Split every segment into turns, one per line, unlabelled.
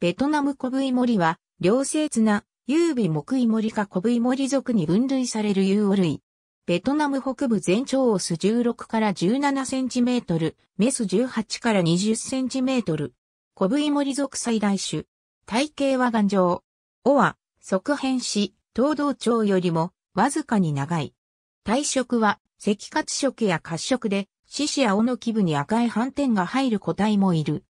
ベトナムコブイモリは、両生綱、優美木イモリかコブイモリ属に分類される有オ類。ベトナム北部全長オス16から17センチメートル、メス18から20センチメートル。コブイモリ属最大種。体型は頑丈。尾は、側変し、東道長よりも、わずかに長い。体色は、赤褐色や褐色で、獅子や尾の基部に赤い斑点が入る個体もいる。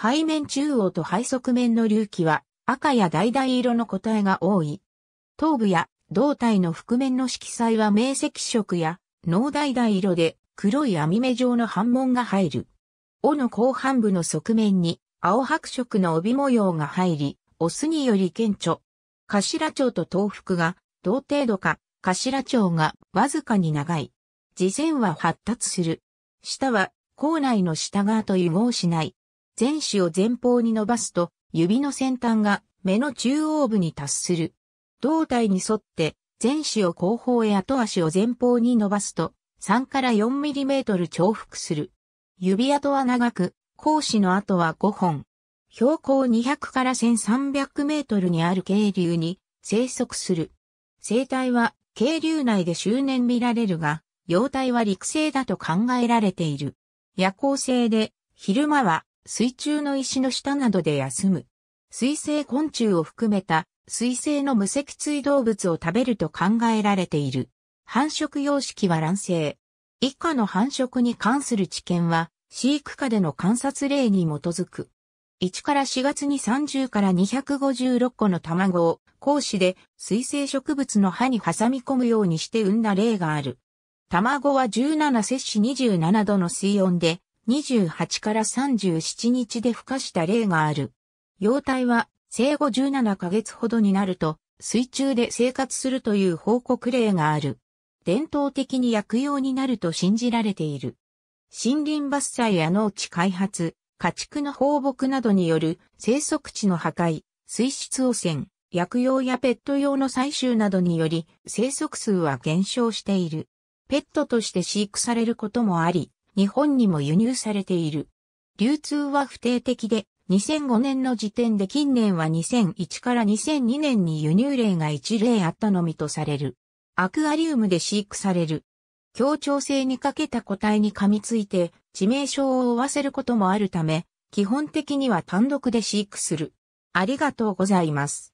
背面中央と背側面の隆起は赤や橙色の個体が多い。頭部や胴体の覆面の色彩は明赤色や脳橙色で黒い網目状の斑紋が入る。尾の後半部の側面に青白色の帯模様が入り、オスにより顕著。頭長と頭腹が同程度か、頭長がわずかに長い。耳前は発達する。舌は、口内の下側と融合しない。前肢を前方に伸ばすと、指の先端が目の中央部に達する。胴体に沿って前肢を後方へ後足を前方に伸ばすと、3から4トル重複する。指跡は長く、格子の跡は5本。標高200から1300メートルにある渓流に生息する。生態は渓流内で周年見られるが、幼体は陸生だと考えられている。夜行性で、昼間は水中の石の下などで休む。水生昆虫を含めた水生の無脊椎動物を食べると考えられている。繁殖様式は卵生。以下の繁殖に関する知見は、飼育下での観察例に基づく。1から4月に30から256個の卵を、講師で水生植物の歯に挟み込むようにして産んだ例がある。卵は17摂氏27度の水温で28から37日で孵化した例がある。幼体は生後17ヶ月ほどになると水中で生活するという報告例がある。伝統的に薬用になると信じられている。森林伐採や農地開発、家畜の放牧などによる生息地の破壊、水質汚染、薬用やペット用の採集などにより生息数は減少している。ペットとして飼育されることもあり、日本にも輸入されている。流通は不定的で、2005年の時点で近年は2001から2002年に輸入例が1例あったのみとされる。アクアリウムで飼育される。協調性に欠けた個体に噛みついて致命傷を負わせることもあるため、基本的には単独で飼育する。ありがとうございます。